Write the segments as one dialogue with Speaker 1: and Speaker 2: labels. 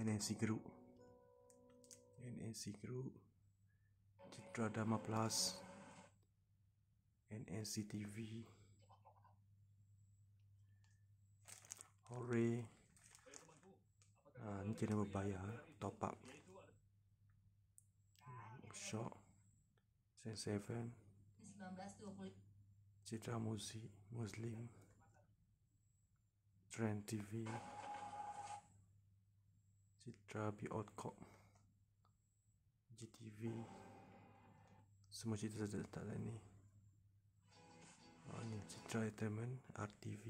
Speaker 1: NNC Group NNC Group Citra Dama Plus NNC TV Hore uh, Ni kena berbayar eh, Top up Shock Sen Seven Citra Muzi Muslim Trend TV Citra Biotcorp GTV Semua cerita saja letak lain ni ini ah, ni Citra Entertainment RTV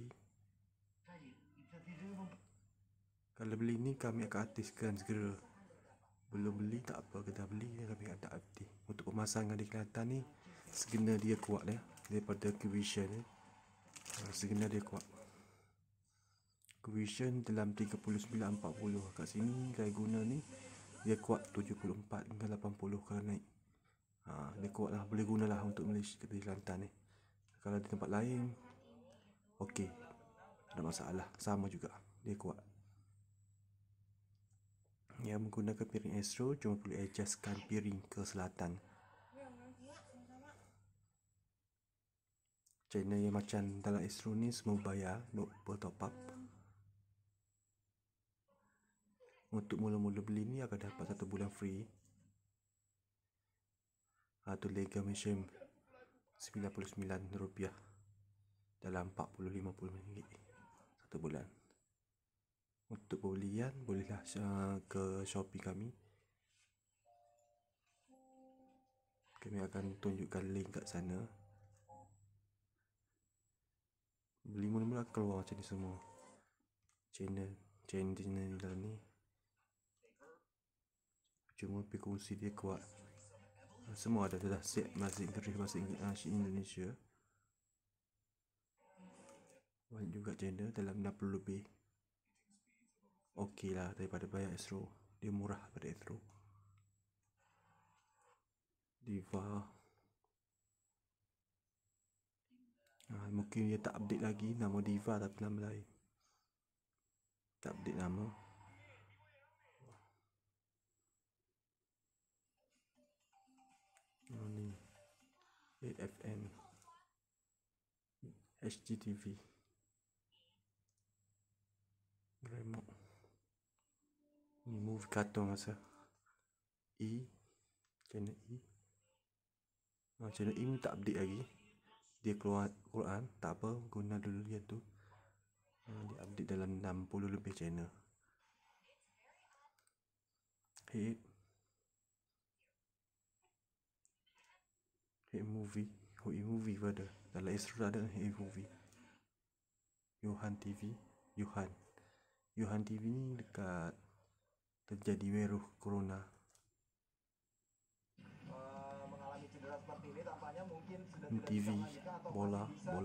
Speaker 1: Kalau beli ni kami akan artiskan segera Belum beli tak apa Kita beli kami ada tak update Untuk pemasangan di Kelantan ni Segena dia kuat ya Daripada Kivision ni ah, Segena dia kuat Equation dalam 39-40 kat sini Saya guna ni Dia kuat 74 hingga 80 kalau naik ha, Dia kuat lah Boleh guna lah untuk Malaysia di Lantan ni Kalau di tempat lain Okey Tak masalah Sama juga Dia kuat Ya menggunakan piring Astro Cuma boleh adjustkan piring ke selatan Channel yang macam dalam Astro ni Semua bayar Not per top up untuk mula-mula beli ni akan dapat satu bulan free atau ah, Lega Mission RM99 dalam 40-50 minit satu bulan untuk pembelian bolehlah ah, ke Shopee kami kami akan tunjukkan link kat sana beli mula-mula keluar macam ni semua channel channel, channel ni dalam ni cuma pergi dia kuat semua ada dah set bahasa masih bahasa Inggeris Indonesia banyak juga channel dalam 60 lebih okey lah daripada bayar Astro dia murah pada Astro Diva ha, mungkin dia tak update lagi nama Diva tapi nama lain tak update nama FM HGTV remote Move carton à ça I Channel I oh, Channel I tak update lagi Dia keluar Quran Tak apa guna dulu dia tu ah, Dia update dalam 60 lebih channel Hit hate movie hoi movie pada dalam Astro tak lah, ada hate movie Yohan TV Yohan Yohan TV ni dekat terjadi meruh corona mengalami cedera seperti ini tampaknya mungkin sudah TV, bisa bola, bola.